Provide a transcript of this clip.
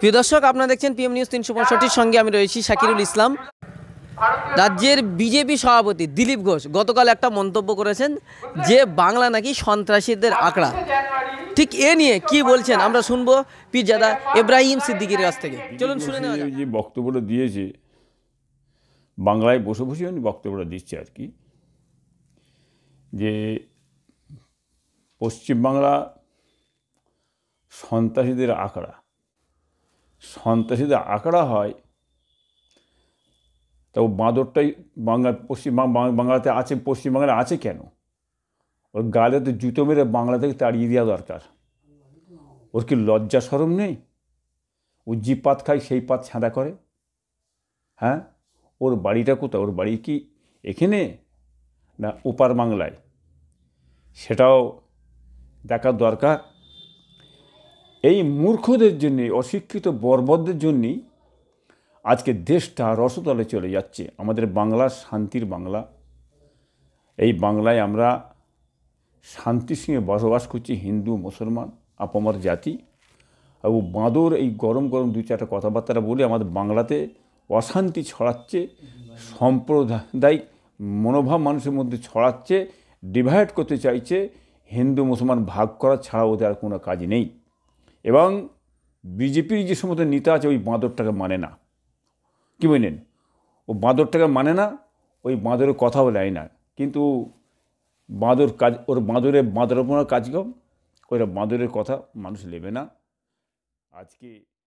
প্রিয় দর্শক আপনারা দেখছেন পিএম নিউজ তিনশো পঁয়ষট্টির সঙ্গে আমি রয়েছি শাকিরুল ইসলাম রাজ্যের বিজেপি সভাপতি দিলীপ ঘোষ গতকাল একটা মন্তব্য করেছেন যে বাংলা নাকি সন্ত্রাসীদের আঁকড়া ঠিক এ নিয়ে কি বলছেন আমরা শুনবো পিজাদা ইব্রাহিম সিদ্দিকির কাছ থেকে চলুন শুনে নেওয়া যে বক্তব্যটা দিয়েছে বাংলায় বসে বসে উনি বক্তব্যটা দিচ্ছে আর কি যে পশ্চিমবাংলা সন্ত্রাসীদের আঁকড়া সন্ত্রাসীদের আঁকড়া হয় তা ও বাঁদরটাই বাংলা পশ্চিম বাংলাতে আছে পশ্চিমবাংলা আছে কেন ওর গালে তো জুতো মেরে বাংলা থেকে তাড়িয়ে দেওয়া দরকার ওর কি লজ্জা সরম নেই ও যে পাত খায় সেই পাত ছাঁদা করে হ্যাঁ ওর বাড়িটা কোথায় ওর বাড়ি কি এখানে না ওপার বাংলায় সেটাও দেখার দরকার এই মূর্খদের জন্যে অশিক্ষিত বর্বরদের জন্যেই আজকে দেশটা রসতলে চলে যাচ্ছে আমাদের বাংলা শান্তির বাংলা এই বাংলায় আমরা শান্তির সঙ্গে বসবাস করছি হিন্দু মুসলমান আপমার জাতি ও বাঁদর এই গরম গরম দু চারটা কথাবার্তাটা বলে আমাদের বাংলাতে অশান্তি ছড়াচ্ছে সম্প্রদায়িক মনোভাব মানুষের মধ্যে ছড়াচ্ছে ডিভাইড করতে চাইছে হিন্দু মুসলমান ভাগ করা ছাড়া ওদের আর কোনো কাজ নেই এবং বিজেপির যে সমস্ত নেতা আছে ওই বাঁদরটাকে মানে না কী বলেন ও বাঁদরটাকে মানে না ওই বাঁদরের কথাও নেয় না কিন্তু বাঁদর কাজ ওর বাঁদরের বাঁদরপনার কাজ কম ওরা বাঁদরের কথা মানুষ নেবে না আজকে